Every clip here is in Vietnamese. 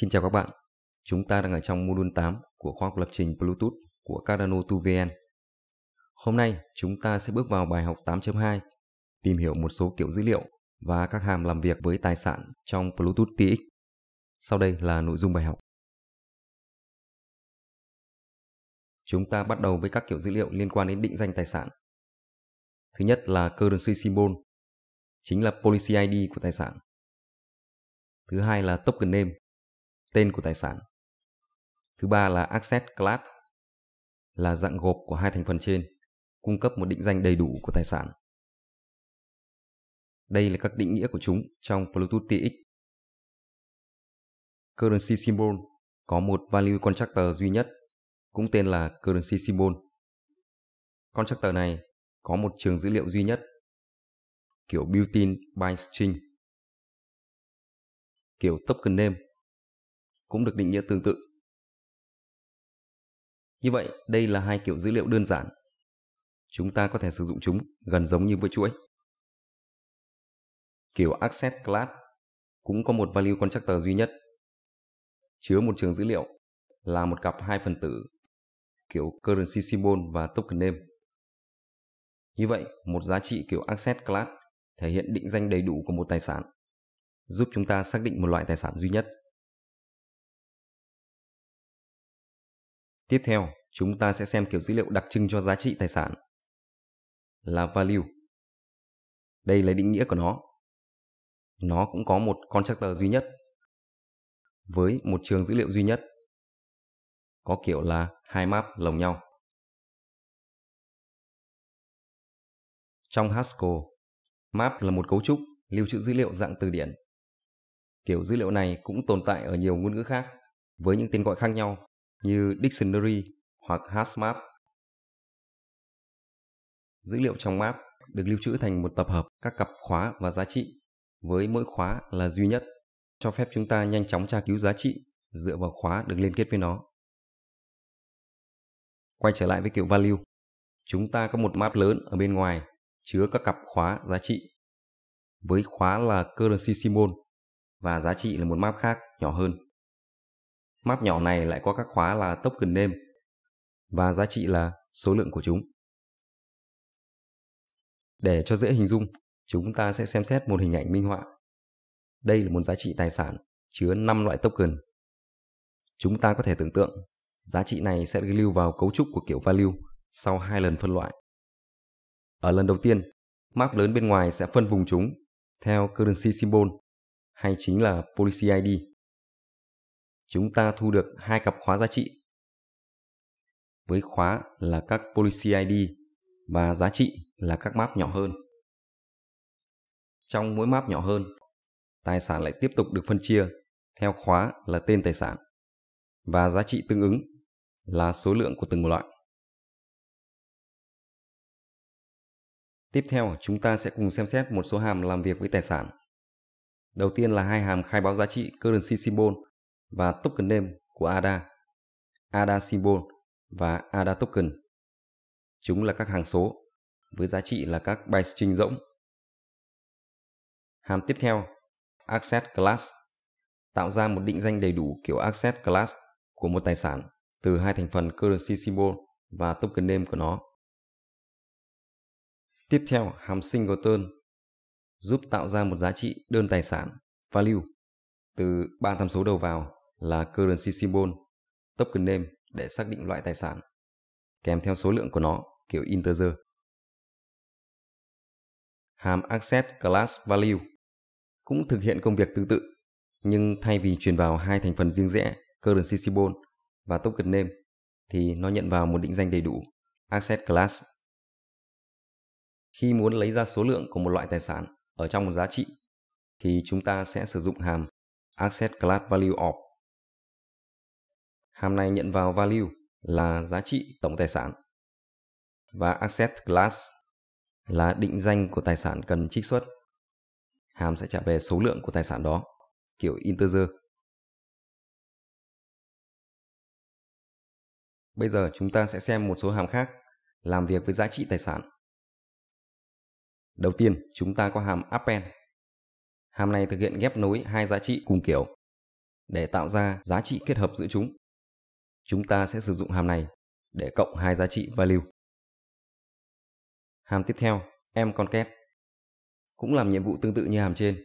Xin chào các bạn, chúng ta đang ở trong module 8 của khoa học lập trình Bluetooth của Cardano 2VN. Hôm nay chúng ta sẽ bước vào bài học 8.2, tìm hiểu một số kiểu dữ liệu và các hàm làm việc với tài sản trong Bluetooth TX. Sau đây là nội dung bài học. Chúng ta bắt đầu với các kiểu dữ liệu liên quan đến định danh tài sản. Thứ nhất là currency symbol, chính là policy ID của tài sản. Thứ hai là token name, tên của tài sản. Thứ ba là asset Class, là dạng gộp của hai thành phần trên, cung cấp một định danh đầy đủ của tài sản. Đây là các định nghĩa của chúng trong Bluetooth TX. Currency Symbol có một value contractor duy nhất, cũng tên là Currency Symbol. contractor này có một trường dữ liệu duy nhất, kiểu built-in by string, kiểu token name cũng được định nghĩa tương tự. Như vậy, đây là hai kiểu dữ liệu đơn giản. Chúng ta có thể sử dụng chúng gần giống như với chuỗi. Kiểu Access Class cũng có một value constructor duy nhất, chứa một trường dữ liệu là một cặp hai phần tử kiểu currency symbol và token name. Như vậy, một giá trị kiểu Access Class thể hiện định danh đầy đủ của một tài sản, giúp chúng ta xác định một loại tài sản duy nhất. Tiếp theo, chúng ta sẽ xem kiểu dữ liệu đặc trưng cho giá trị tài sản là value. Đây là định nghĩa của nó. Nó cũng có một constructor duy nhất với một trường dữ liệu duy nhất. Có kiểu là hai map lồng nhau. Trong Haskell, map là một cấu trúc lưu trữ dữ liệu dạng từ điển. Kiểu dữ liệu này cũng tồn tại ở nhiều ngôn ngữ khác với những tên gọi khác nhau như Dictionary hoặc HashMap. Dữ liệu trong map được lưu trữ thành một tập hợp các cặp khóa và giá trị, với mỗi khóa là duy nhất, cho phép chúng ta nhanh chóng tra cứu giá trị dựa vào khóa được liên kết với nó. Quay trở lại với kiểu value, chúng ta có một map lớn ở bên ngoài chứa các cặp khóa giá trị, với khóa là currency symbol và giá trị là một map khác nhỏ hơn. Map nhỏ này lại có các khóa là token name và giá trị là số lượng của chúng. Để cho dễ hình dung, chúng ta sẽ xem xét một hình ảnh minh họa. Đây là một giá trị tài sản chứa 5 loại token. Chúng ta có thể tưởng tượng giá trị này sẽ được lưu vào cấu trúc của kiểu value sau hai lần phân loại. Ở lần đầu tiên, map lớn bên ngoài sẽ phân vùng chúng theo currency symbol hay chính là policy ID chúng ta thu được hai cặp khóa giá trị. Với khóa là các policy ID và giá trị là các map nhỏ hơn. Trong mỗi map nhỏ hơn, tài sản lại tiếp tục được phân chia theo khóa là tên tài sản và giá trị tương ứng là số lượng của từng một loại. Tiếp theo, chúng ta sẽ cùng xem xét một số hàm làm việc với tài sản. Đầu tiên là hai hàm khai báo giá trị currency symbol và token name của ADA, ADA symbol và ADA token. Chúng là các hàng số với giá trị là các byte string rỗng. Hàm tiếp theo, access class tạo ra một định danh đầy đủ kiểu access class của một tài sản từ hai thành phần currency symbol và token name của nó. Tiếp theo, hàm singleton giúp tạo ra một giá trị đơn tài sản value từ ba tham số đầu vào là currency symbol, token name để xác định loại tài sản, kèm theo số lượng của nó kiểu integer. Hàm access class value cũng thực hiện công việc tương tự, nhưng thay vì truyền vào hai thành phần riêng rẽ currency symbol và token name thì nó nhận vào một định danh đầy đủ access class. Khi muốn lấy ra số lượng của một loại tài sản ở trong một giá trị thì chúng ta sẽ sử dụng hàm access class value of hàm này nhận vào value là giá trị tổng tài sản và asset class là định danh của tài sản cần trích xuất. Hàm sẽ trả về số lượng của tài sản đó, kiểu integer. Bây giờ chúng ta sẽ xem một số hàm khác làm việc với giá trị tài sản. Đầu tiên, chúng ta có hàm append. Hàm này thực hiện ghép nối hai giá trị cùng kiểu để tạo ra giá trị kết hợp giữa chúng chúng ta sẽ sử dụng hàm này để cộng hai giá trị value. Hàm tiếp theo, em concat, cũng làm nhiệm vụ tương tự như hàm trên,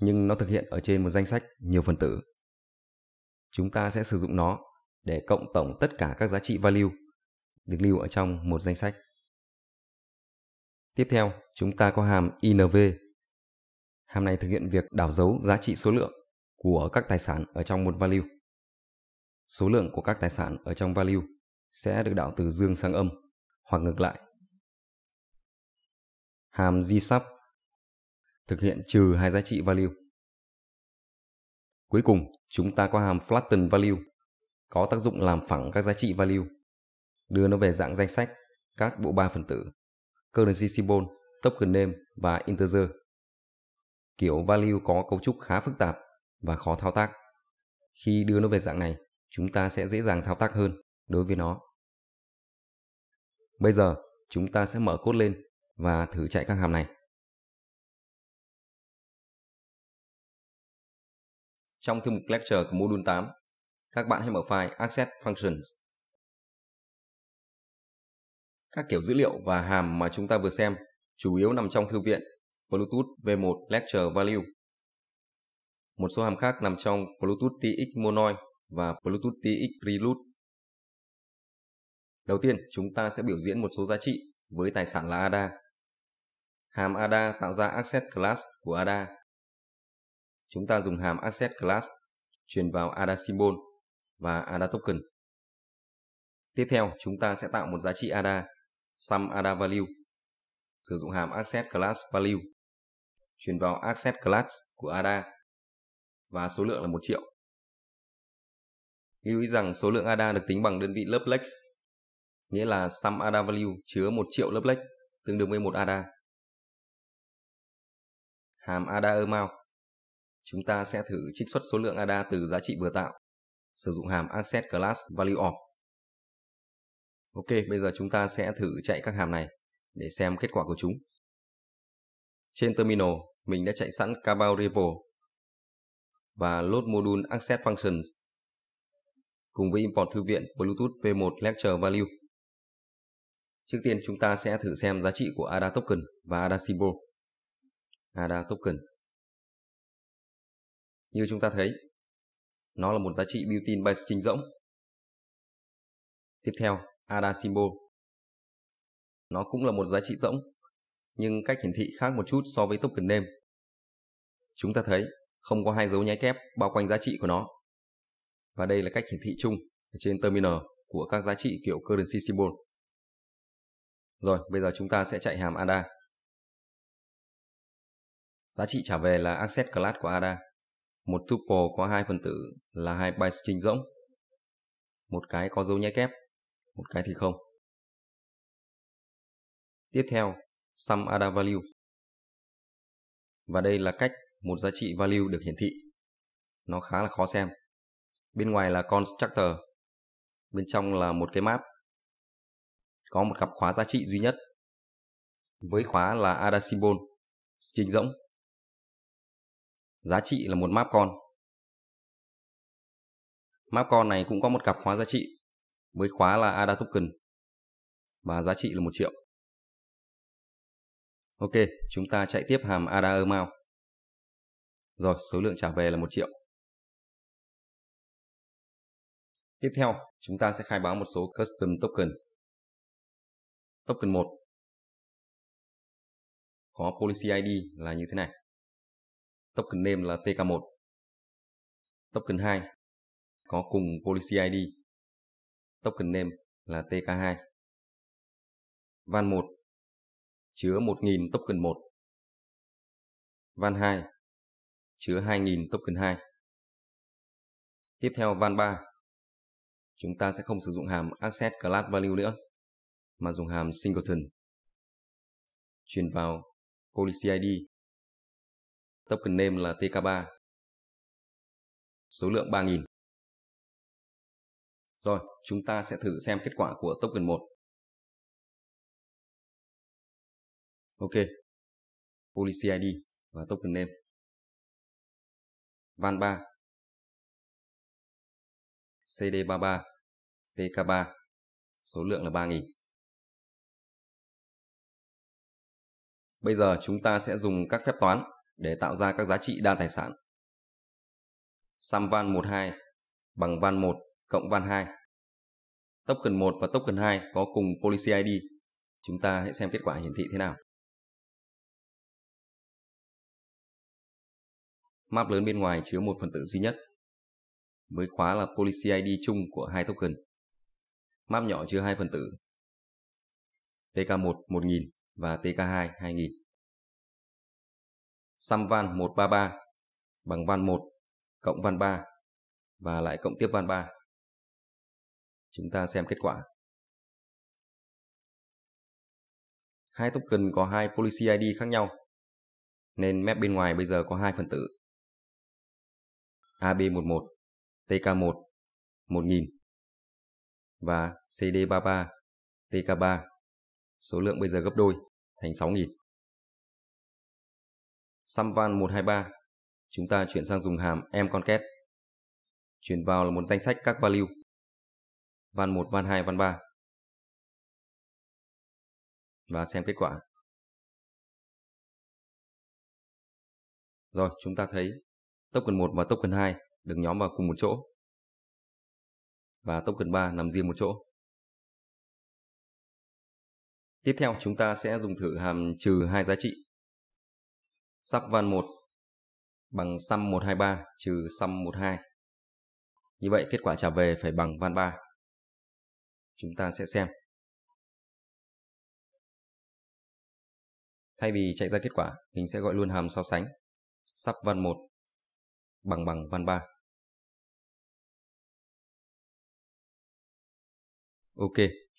nhưng nó thực hiện ở trên một danh sách nhiều phần tử. Chúng ta sẽ sử dụng nó để cộng tổng tất cả các giá trị value được lưu ở trong một danh sách. Tiếp theo, chúng ta có hàm inv. Hàm này thực hiện việc đảo dấu giá trị số lượng của các tài sản ở trong một value số lượng của các tài sản ở trong value sẽ được đảo từ dương sang âm hoặc ngược lại. Hàm gsub thực hiện trừ hai giá trị value. Cuối cùng, chúng ta có hàm flatten value có tác dụng làm phẳng các giá trị value, đưa nó về dạng danh sách các bộ ba phần tử, currency symbol, token name và integer. Kiểu value có cấu trúc khá phức tạp và khó thao tác. Khi đưa nó về dạng này, chúng ta sẽ dễ dàng thao tác hơn đối với nó. Bây giờ, chúng ta sẽ mở cốt lên và thử chạy các hàm này. Trong thư mục Lecture của Module 8, các bạn hãy mở file Access Functions. Các kiểu dữ liệu và hàm mà chúng ta vừa xem chủ yếu nằm trong thư viện Bluetooth V1 Lecture Value. Một số hàm khác nằm trong Bluetooth TX Monoi và Bluetooth TX Prelude. Đầu tiên, chúng ta sẽ biểu diễn một số giá trị với tài sản là ADA. Hàm ADA tạo ra Access Class của ADA. Chúng ta dùng hàm Access Class truyền vào ADA Symbol và ADA Token. Tiếp theo, chúng ta sẽ tạo một giá trị ADA, sum ADA Value, sử dụng hàm Access Class Value, truyền vào Access Class của ADA và số lượng là 1 triệu lưu ý rằng số lượng ADA được tính bằng đơn vị lớp Lex, nghĩa là sum ADA value chứa 1 triệu lớp Lex, tương đương với 1 ADA. Hàm ADA amount. Chúng ta sẽ thử trích xuất số lượng ADA từ giá trị vừa tạo, sử dụng hàm access class value of. Ok, bây giờ chúng ta sẽ thử chạy các hàm này để xem kết quả của chúng. Trên terminal, mình đã chạy sẵn Cabal repo và load module access functions cùng với import thư viện Bluetooth V1 Lecture Value. Trước tiên chúng ta sẽ thử xem giá trị của ADA Token và ADA Symbol. ADA Token. Như chúng ta thấy, nó là một giá trị built-in by string rỗng. Tiếp theo, ADA Symbol. Nó cũng là một giá trị rỗng, nhưng cách hiển thị khác một chút so với token name. Chúng ta thấy không có hai dấu nháy kép bao quanh giá trị của nó và đây là cách hiển thị chung trên terminal của các giá trị kiểu currency symbol. Rồi, bây giờ chúng ta sẽ chạy hàm ADA. Giá trị trả về là access class của ADA. Một tuple có hai phần tử là hai byte string rỗng. Một cái có dấu nháy kép, một cái thì không. Tiếp theo, sum ADA value. Và đây là cách một giá trị value được hiển thị. Nó khá là khó xem, bên ngoài là constructor bên trong là một cái map có một cặp khóa giá trị duy nhất với khóa là ada symbol string rỗng giá trị là một map con map con này cũng có một cặp khóa giá trị với khóa là ada token và giá trị là một triệu ok chúng ta chạy tiếp hàm ada amount rồi số lượng trả về là một triệu Tiếp theo, chúng ta sẽ khai báo một số custom token. Token 1 có policy ID là như thế này. Token name là TK1. Token 2 có cùng policy ID. Token name là TK2. Van 1 chứa 1.000 token 1. Van 2 chứa 2.000 token 2. Tiếp theo van 3 chúng ta sẽ không sử dụng hàm access class value nữa, mà dùng hàm singleton. Truyền vào policy ID. Token name là TK3. Số lượng 3000. Rồi, chúng ta sẽ thử xem kết quả của token 1. OK. Policy ID và token name. Van 3 CD33, TK3, số lượng là 3.000. Bây giờ chúng ta sẽ dùng các phép toán để tạo ra các giá trị đa tài sản. Sum van 12 bằng van 1 cộng van 2. Token 1 và token 2 có cùng policy ID. Chúng ta hãy xem kết quả hiển thị thế nào. Map lớn bên ngoài chứa một phần tử duy nhất với khóa là policy ID chung của hai token. Map nhỏ chứa hai phần tử TK1 1000 và TK2 2000. Sum van 133 bằng van 1 cộng van 3 và lại cộng tiếp van 3. Chúng ta xem kết quả. Hai token có hai policy ID khác nhau nên map bên ngoài bây giờ có hai phần tử AB11 TK1 1000 và CD33 TK3. Số lượng bây giờ gấp đôi, thành 6000. Samvan 123, chúng ta chuyển sang dùng hàm em concat. Chuyển vào là một danh sách các value. Van 1, van 2, van 3. Và xem kết quả. Rồi, chúng ta thấy token 1 và token 2 được nhóm vào cùng một chỗ và token 3 nằm riêng một chỗ. Tiếp theo chúng ta sẽ dùng thử hàm trừ hai giá trị. sub van 1 bằng sum 123 trừ sum 12. Như vậy kết quả trả về phải bằng van 3. Chúng ta sẽ xem. Thay vì chạy ra kết quả, mình sẽ gọi luôn hàm so sánh sub van 1 bằng bằng van 3. Ok,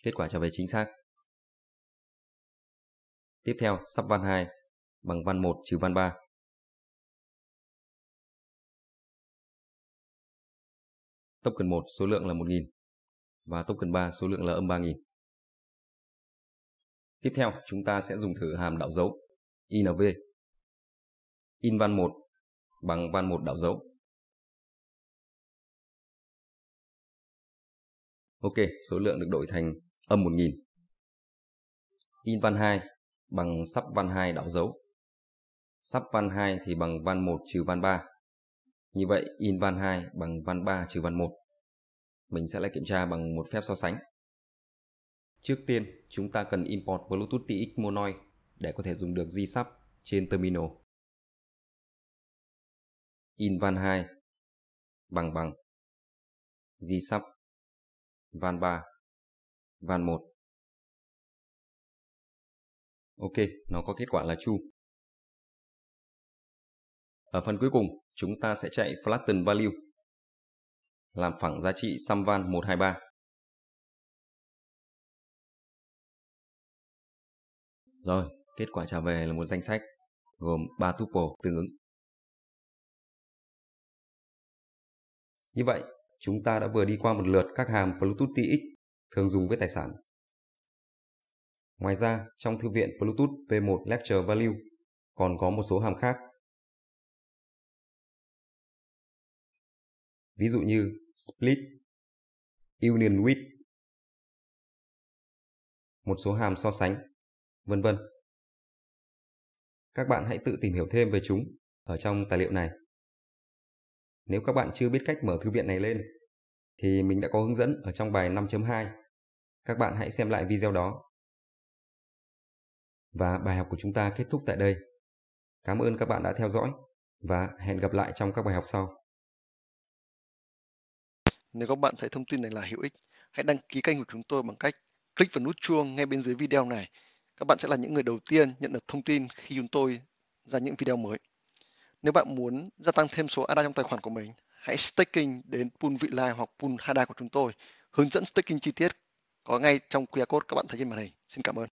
kết quả trả về chính xác. Tiếp theo, sắp văn 2 bằng văn 1 trừ văn 3. Token 1 số lượng là 1000 và token 3 số lượng là âm 3000. Tiếp theo, chúng ta sẽ dùng thử hàm đảo dấu INV. In văn 1 bằng văn 1 đảo dấu Ok, số lượng được đổi thành âm 1000. In văn 2 bằng sắp văn 2 đảo dấu. Sắp văn 2 thì bằng văn 1 trừ văn 3. Như vậy in văn 2 bằng văn 3 trừ văn 1. Mình sẽ lại kiểm tra bằng một phép so sánh. Trước tiên, chúng ta cần import Bluetooth TX Monoid để có thể dùng được G-Sub trên terminal. In văn 2 bằng bằng G-Sub van 3, van 1. Ok, nó có kết quả là true. Ở phần cuối cùng, chúng ta sẽ chạy flatten value, làm phẳng giá trị sum van 123. Rồi, kết quả trả về là một danh sách gồm 3 tuple tương ứng. Như vậy, chúng ta đã vừa đi qua một lượt các hàm Bluetooth TX thường dùng với tài sản. Ngoài ra, trong thư viện Bluetooth V1 Lecture Value còn có một số hàm khác. Ví dụ như split, union with, một số hàm so sánh, vân vân. Các bạn hãy tự tìm hiểu thêm về chúng ở trong tài liệu này nếu các bạn chưa biết cách mở thư viện này lên, thì mình đã có hướng dẫn ở trong bài 5.2. Các bạn hãy xem lại video đó. Và bài học của chúng ta kết thúc tại đây. Cảm ơn các bạn đã theo dõi và hẹn gặp lại trong các bài học sau. Nếu các bạn thấy thông tin này là hữu ích, hãy đăng ký kênh của chúng tôi bằng cách click vào nút chuông ngay bên dưới video này. Các bạn sẽ là những người đầu tiên nhận được thông tin khi chúng tôi ra những video mới. Nếu bạn muốn gia tăng thêm số ADA trong tài khoản của mình, hãy staking đến pool vị lai hoặc pool hada của chúng tôi. Hướng dẫn staking chi tiết có ngay trong QR code các bạn thấy trên màn hình. Xin cảm ơn.